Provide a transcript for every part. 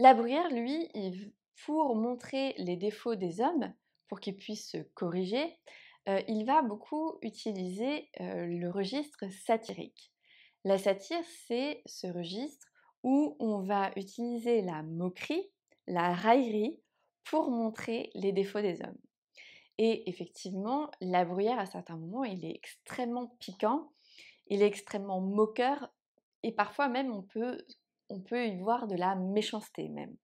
La bruyère, lui, pour montrer les défauts des hommes, pour qu'ils puissent se corriger, euh, il va beaucoup utiliser euh, le registre satirique. La satire, c'est ce registre où on va utiliser la moquerie, la raillerie, pour montrer les défauts des hommes. Et effectivement, la bruyère, à certains moments, il est extrêmement piquant, il est extrêmement moqueur, et parfois même on peut on peut y voir de la méchanceté même.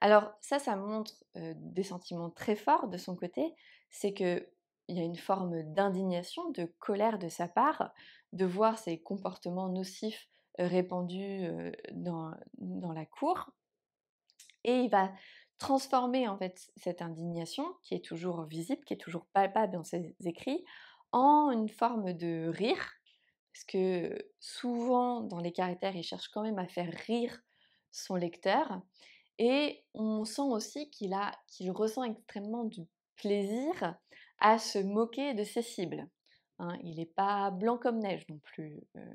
Alors ça, ça montre des sentiments très forts de son côté, c'est que y a une forme d'indignation, de colère de sa part, de voir ces comportements nocifs répandus dans, dans la cour. Et il va transformer en fait cette indignation, qui est toujours visible, qui est toujours palpable dans ses écrits, en une forme de rire parce que souvent, dans les caractères, il cherche quand même à faire rire son lecteur. Et on sent aussi qu'il qu'il ressent extrêmement du plaisir à se moquer de ses cibles. Hein. il n'est pas blanc comme neige non plus. Euh.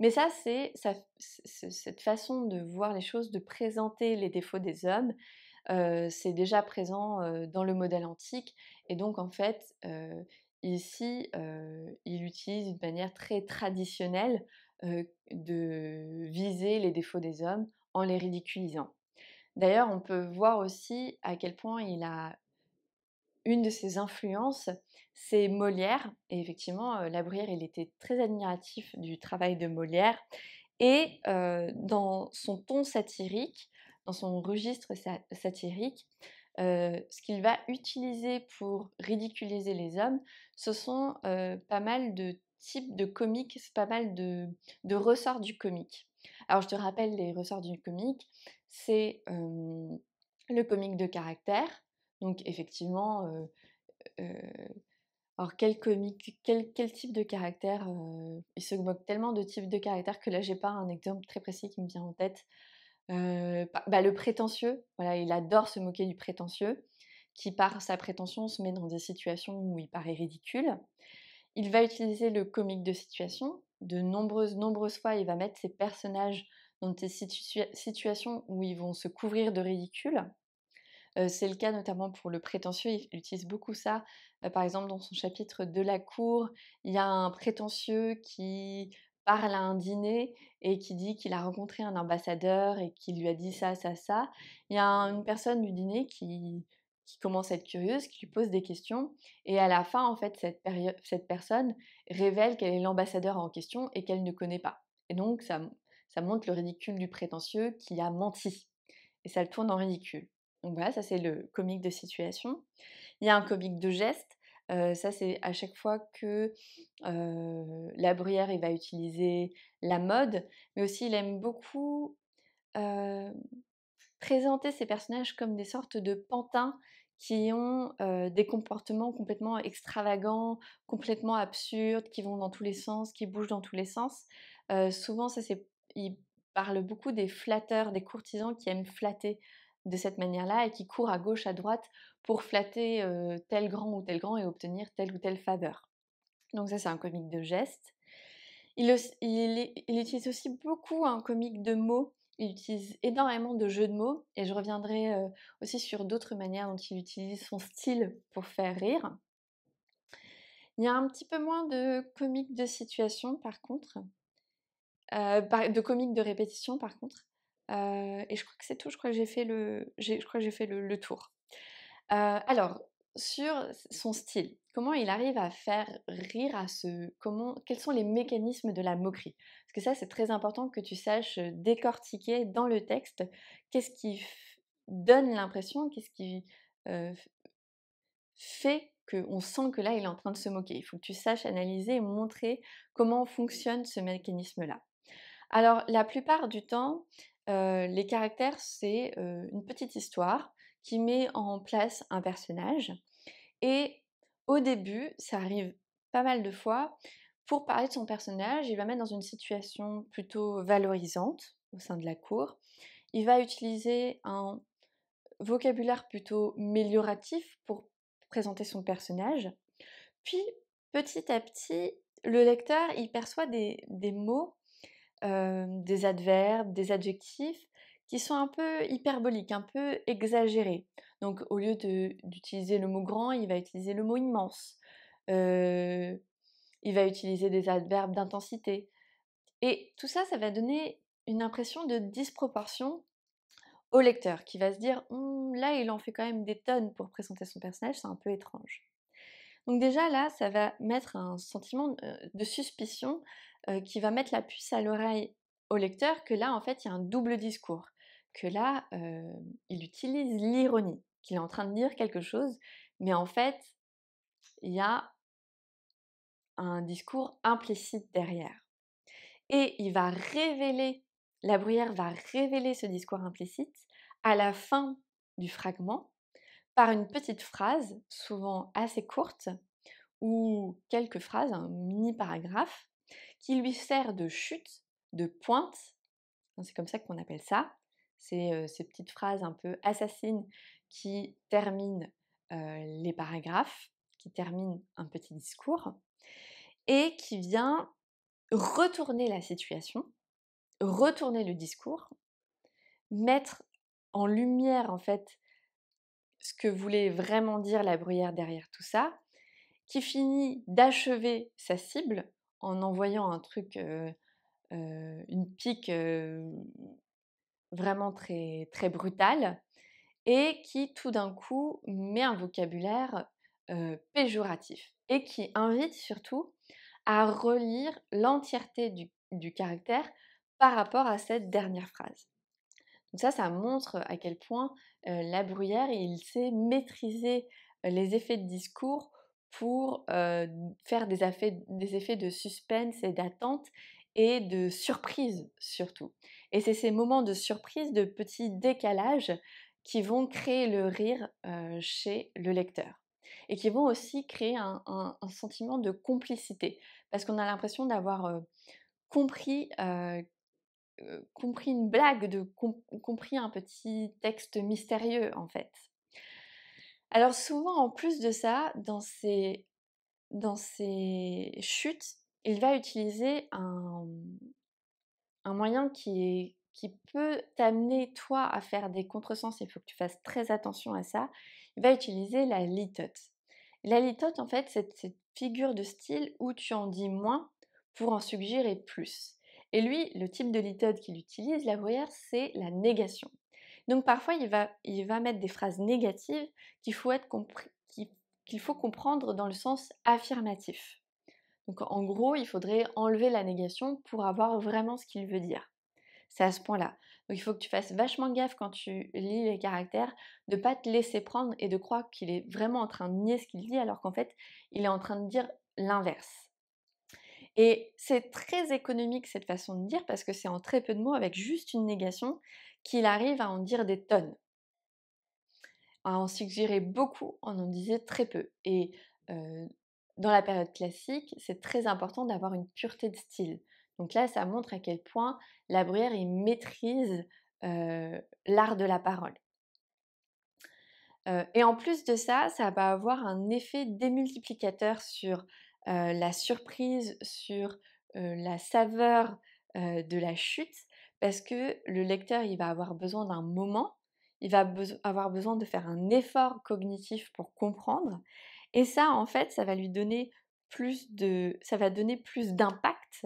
Mais ça, c'est cette façon de voir les choses, de présenter les défauts des hommes. Euh, c'est déjà présent euh, dans le modèle antique. Et donc, en fait, Ici, il utilise une manière très traditionnelle de viser les défauts des hommes en les ridiculisant. D'ailleurs, on peut voir aussi à quel point il a une de ses influences, c'est Molière. Et effectivement, Labrière, il était très admiratif du travail de Molière. Et dans son ton satirique, dans son registre satirique, euh, ce qu'il va utiliser pour ridiculiser les hommes, ce sont euh, pas mal de types de comiques, c'est pas mal de, ressorts du comique. Alors je te rappelle les ressorts du comique, c'est le comique de caractère, donc effectivement, euh, alors quel comique, quel, type de caractère, il se moque tellement de types de caractères que là j'ai pas un exemple très précis qui me vient en tête. Bah, le prétentieux, voilà, il adore se moquer du prétentieux, qui par sa prétention se met dans des situations où il paraît ridicule. Il va utiliser le comique de situation. De nombreuses, nombreuses fois, il va mettre ses personnages dans des situations où ils vont se couvrir de ridicule. C'est le cas notamment pour le prétentieux, il utilise beaucoup ça. par exemple, dans son chapitre de la cour, il y a un prétentieux qui parle à un dîner et qui dit qu'il a rencontré un ambassadeur et qu'il lui a dit ça, ça, ça, il y a une personne du dîner qui, qui commence à être curieuse, qui lui pose des questions. Et à la fin, en fait, cette, personne révèle qu'elle est l'ambassadeur en question et qu'elle ne connaît pas. Et donc, ça, ça montre le ridicule du prétentieux qui a menti. Et ça le tourne en ridicule. Donc voilà, ça c'est le comique de situation. Il y a un comique de geste ça, c'est à chaque fois que la bruyère, il va utiliser la mode, mais aussi il aime beaucoup présenter ses personnages comme des sortes de pantins qui ont des comportements complètement extravagants, complètement absurdes, qui vont dans tous les sens, qui bougent dans tous les sens. souvent, ça, c'est, il parle beaucoup des flatteurs, des courtisans qui aiment flatter de cette manière-là et qui court à gauche, à droite pour flatter euh, tel grand ou tel grand et obtenir telle ou telle faveur. Donc ça c'est un comique de gestes. Il, utilise aussi beaucoup un comique de mots. Il utilise énormément de jeux de mots et je reviendrai euh, aussi sur d'autres manières dont il utilise son style pour faire rire. Il y a un petit peu moins de comique de situation par contre, euh, de comique de répétition par contre et je crois que c'est tout, je crois que j'ai fait le, je crois que fait le, tour. alors, sur son style, comment il arrive à faire rire à ce comment quels sont les mécanismes de la moquerie parce que ça c'est très important que tu saches décortiquer dans le texte qu'est-ce qui donne l'impression qu'est-ce qui fait qu'on sent que là il est en train de se moquer il faut que tu saches analyser et montrer comment fonctionne ce mécanisme là alors, la plupart du temps, euh, les caractères, c'est euh, une petite histoire qui met en place un personnage. Et au début, ça arrive pas mal de fois, pour parler de son personnage, il va mettre dans une situation plutôt valorisante au sein de la cour. Il va utiliser un vocabulaire plutôt mélioratif pour présenter son personnage. Puis, petit à petit, le lecteur, il perçoit des mots des adverbes, des adjectifs qui sont un peu hyperboliques, un peu exagérés. Donc au lieu d'utiliser le mot grand, il va utiliser le mot immense. il va utiliser des adverbes d'intensité. Et tout ça, ça va donner une impression de disproportion au lecteur qui va se dire «Hum, là il en fait quand même des tonnes pour présenter son personnage, c'est un peu étrange. Donc déjà là, ça va mettre un sentiment euh, de suspicion euh, qui va mettre la puce à l'oreille au lecteur que là, en fait, il y a un double discours, que là, euh, il utilise l'ironie, qu'il est en train de dire quelque chose, mais en fait, il y a un discours implicite derrière. Et il va révéler, la bruyère va révéler ce discours implicite à la fin du fragment par une petite phrase, souvent assez courte, ou quelques phrases, un mini paragraphe, qui lui sert de chute, de pointe, hein, c'est comme ça qu'on appelle ça, c'est ces petites phrases un peu assassines qui terminent les paragraphes, qui terminent un petit discours, et qui vient retourner la situation, retourner le discours, mettre en lumière en fait ce que voulait vraiment dire la bruyère derrière tout ça, qui finit d'achever sa cible en envoyant un truc, une pique vraiment très, très brutale, et qui tout d'un coup met un vocabulaire péjoratif, et qui invite surtout à relire l'entièreté du caractère par rapport à cette dernière phrase ça, ça montre à quel point la bruyère, il sait maîtriser les effets de discours pour faire des effets, de suspense et d'attente et de surprise surtout. Et c'est ces moments de surprise, de petits décalages qui vont créer le rire chez le lecteur et qui vont aussi créer un, sentiment de complicité parce qu'on a l'impression d'avoir compris euh, compris une blague, de compris un petit texte mystérieux en fait. Alors souvent, en plus de ça, dans ces, dans chutes, il va utiliser un, moyen qui, qui peut t'amener, toi, à faire des contresens. Il faut que tu fasses très attention à ça. Il va utiliser la litote. La litote, en fait, c'est cette figure de style où tu en dis moins pour en suggérer plus. Et lui, le type de méthode qu'il utilise, la voyère, c'est la négation. Donc parfois, il va, mettre des phrases négatives qu'il faut, qu'il faut comprendre dans le sens affirmatif. Donc en gros, il faudrait enlever la négation pour avoir vraiment ce qu'il veut dire. C'est à ce point-là. Donc il faut que tu fasses vachement gaffe quand tu lis les caractères, de ne pas te laisser prendre et de croire qu'il est vraiment en train de nier ce qu'il dit alors qu'en fait, il est en train de dire l'inverse. Et c'est très économique cette façon de dire parce que c'est en très peu de mots, avec juste une négation, qu'il arrive à en dire des tonnes. À en suggérer beaucoup, on en disait très peu. Et dans la période classique, c'est très important d'avoir une pureté de style. Donc là, ça montre à quel point la bruyère maîtrise l'art de la parole. et en plus de ça, ça va avoir un effet démultiplicateur sur euh, la surprise sur euh, la saveur euh, de la chute, parce que le lecteur, il va avoir besoin d'un moment, il va avoir besoin de faire un effort cognitif pour comprendre, et ça, en fait, ça va lui donner plus de, ça va donner plus d'impact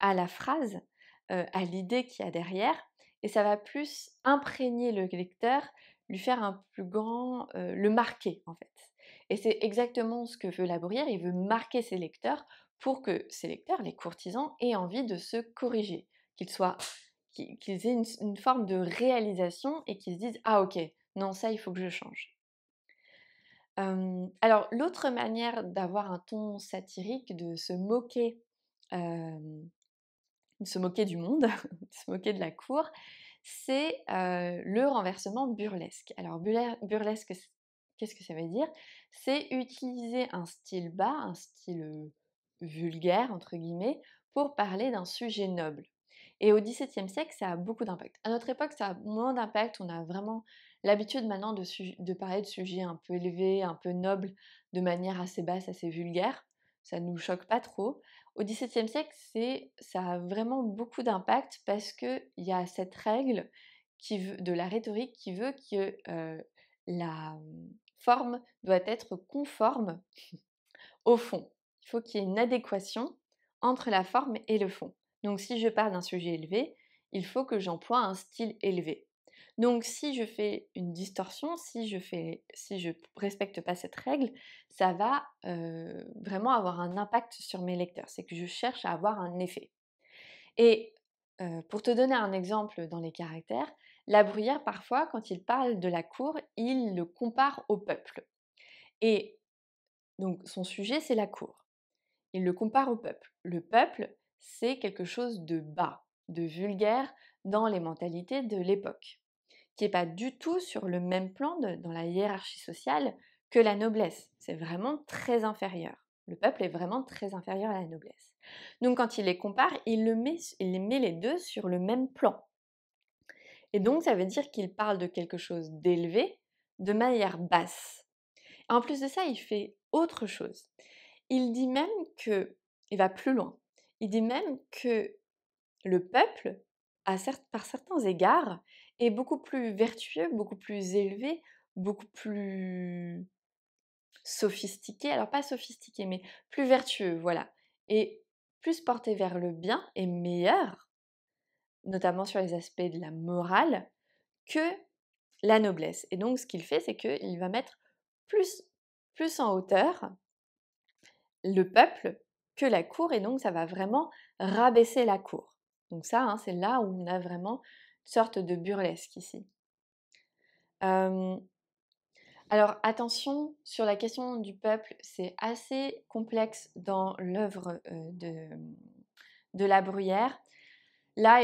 à la phrase, à l'idée qu'il y a derrière, et ça va plus imprégner le lecteur, lui faire un plus grand, le marquer en fait. Et c'est exactement ce que veut la Bourrière, il veut marquer ses lecteurs pour que ses lecteurs, les courtisans, aient envie de se corriger, qu'ils soient qu'ils aient une, forme de réalisation et qu'ils se disent ah ok non ça il faut que je change. alors l'autre manière d'avoir un ton satirique, de se moquer, de se moquer du monde, de se moquer de la cour, c'est le renversement burlesque. Alors burlesque Qu'est-ce que ça veut dire C'est utiliser un style bas, un style vulgaire, entre guillemets, pour parler d'un sujet noble. Et au XVIIe siècle, ça a beaucoup d'impact. À notre époque, ça a moins d'impact. On a vraiment l'habitude maintenant de, parler de sujets un peu élevés, un peu nobles, de manière assez basse, assez vulgaire. Ça ne nous choque pas trop. Au XVIIe siècle, ça a vraiment beaucoup d'impact parce qu'il y a cette règle de la rhétorique qui veut que la, forme doit être conforme au fond. Il faut qu'il y ait une adéquation entre la forme et le fond. Donc si je parle d'un sujet élevé, il faut que j'emploie un style élevé. Donc si je fais une distorsion, si je fais, si je respecte pas cette règle, ça va euh, vraiment avoir un impact sur mes lecteurs. C'est que je cherche à avoir un effet. Et euh, pour te donner un exemple dans les caractères, la Bruyère, parfois, quand il parle de la cour, il le compare au peuple. Et donc son sujet, c'est la cour. Il le compare au peuple. Le peuple, c'est quelque chose de bas, de vulgaire dans les mentalités de l'époque, qui n'est pas du tout sur le même plan dans la hiérarchie sociale que la noblesse. C'est vraiment très inférieur. Le peuple est vraiment très inférieur à la noblesse. Donc quand il les compare, il, les met les deux sur le même plan. Et donc, ça veut dire qu'il parle de quelque chose d'élevé de manière basse. En plus de ça, il fait autre chose. Il dit même que, il va plus loin, il dit même que le peuple, par certains égards, est beaucoup plus vertueux, beaucoup plus élevé, beaucoup plus sophistiqué, alors pas sophistiqué, mais plus vertueux, voilà, et plus porté vers le bien et meilleur notamment sur les aspects de la morale, que la noblesse. Et donc ce qu'il fait, c'est qu'il va mettre plus, plus en hauteur le peuple que la cour, et donc ça va vraiment rabaisser la cour. Donc ça, hein, c'est là où on a vraiment une sorte de burlesque ici. Alors attention, sur la question du peuple, c'est assez complexe dans l'œuvre de, de, La Bruyère. Là,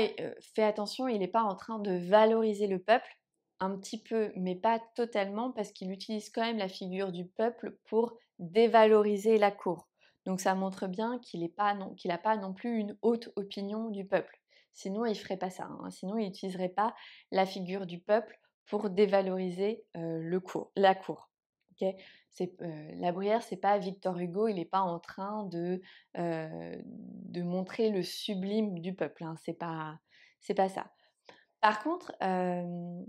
fais attention, il n'est pas en train de valoriser le peuple, un petit peu, mais pas totalement, parce qu'il utilise quand même la figure du peuple pour dévaloriser la cour. Donc ça montre bien qu'il n'a pas, non plus une haute opinion du peuple. Sinon, il ne ferait pas ça. Hein. Sinon, il n'utiliserait pas la figure du peuple pour dévaloriser le la cour c'est euh, La Bruyère, c'est pas Victor Hugo, il n'est pas en train euh, de, montrer le sublime du peuple, hein, c'est pas, pas ça. Par contre, euh,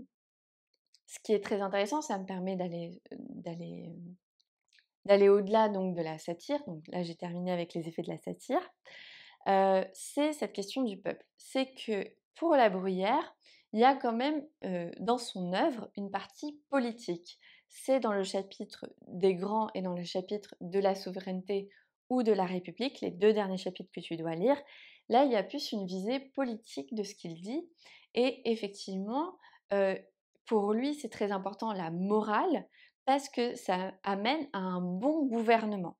ce qui est très intéressant, ça me permet d'aller au-delà donc de la satire. Donc là, j'ai terminé avec les effets de la satire. c'est cette question du peuple. C'est que pour la Bruyère, il y a quand même dans son œuvre une partie politique c'est dans le chapitre des grands et dans le chapitre de la souveraineté ou de la République, les deux derniers chapitres que tu dois lire. Là, il y a plus une visée politique de ce qu'il dit. Et effectivement, euh, pour lui, c'est très important la morale parce que ça amène à un bon gouvernement.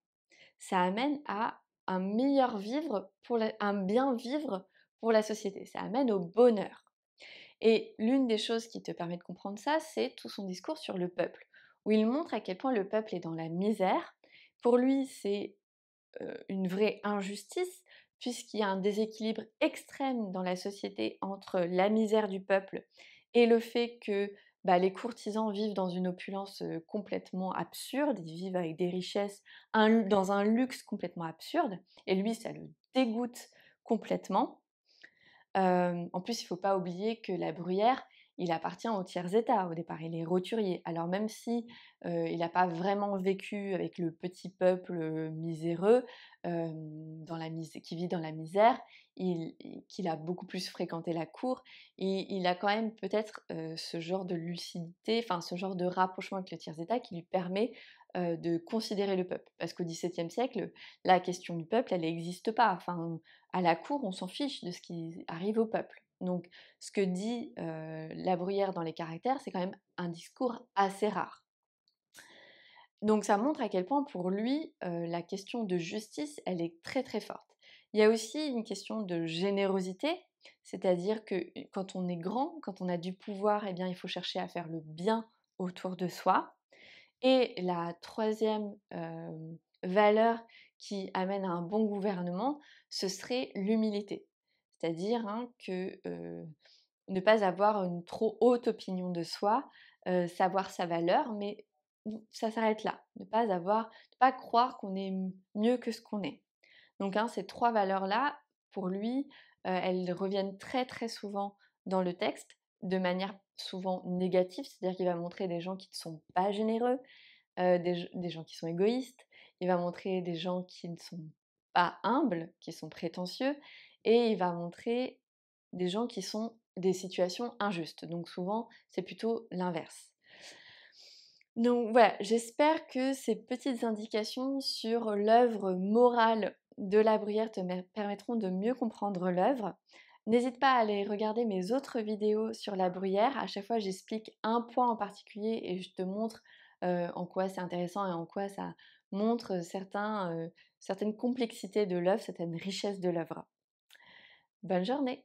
Ça amène à un meilleur vivre, pour un bien vivre pour la société. Ça amène au bonheur. Et l'une des choses qui te permet de comprendre ça, c'est tout son discours sur le peuple où il montre à quel point le peuple est dans la misère. Pour lui, c'est une vraie injustice, puisqu'il y a un déséquilibre extrême dans la société entre la misère du peuple et le fait que bah, les courtisans vivent dans une opulence complètement absurde, ils vivent avec des richesses, dans un luxe complètement absurde, et lui, ça le dégoûte complètement. en plus, il ne faut pas oublier que la bruyère, il appartient au tiers état au départ, il est roturier. Alors même si il n'a pas vraiment vécu avec le petit peuple miséreux dans la qui vit dans la misère, qu'il a beaucoup plus fréquenté la cour, et il a quand même peut-être ce genre de lucidité, enfin ce genre de rapprochement avec le tiers état qui lui permet de considérer le peuple. Parce qu'au XVIIe siècle, la question du peuple, elle n'existe pas. Enfin, à la cour, on s'en fiche de ce qui arrive au peuple. Donc ce que dit la bruyère dans les caractères, c'est quand même un discours assez rare. Donc ça montre à quel point pour lui, la question de justice, elle est très très forte. Il y a aussi une question de générosité, c'est-à-dire que quand on est grand, quand on a du pouvoir, eh bien, il faut chercher à faire le bien autour de soi. Et la troisième valeur qui amène à un bon gouvernement, ce serait l'humilité c'est-à-dire hein, que ne pas avoir une trop haute opinion de soi, savoir sa valeur, mais ça s'arrête là, ne pas avoir, ne pas croire qu'on est mieux que ce qu'on est. Donc hein, ces trois valeurs-là, pour lui, elles reviennent très très souvent dans le texte, de manière souvent négative, c'est-à-dire qu'il va montrer des gens qui ne sont pas généreux, des, des, gens qui sont égoïstes, il va montrer des gens qui ne sont pas humbles, qui sont prétentieux, et il va montrer des gens qui sont des situations injustes. Donc souvent, c'est plutôt l'inverse. Donc voilà, j'espère que ces petites indications sur l'œuvre morale de la bruyère te permettront de mieux comprendre l'œuvre. N'hésite pas à aller regarder mes autres vidéos sur la bruyère. À chaque fois, j'explique un point en particulier et je te montre euh, en quoi c'est intéressant et en quoi ça montre euh, certaines complexités de l'œuvre, certaines richesses de l'œuvre. Bonne journée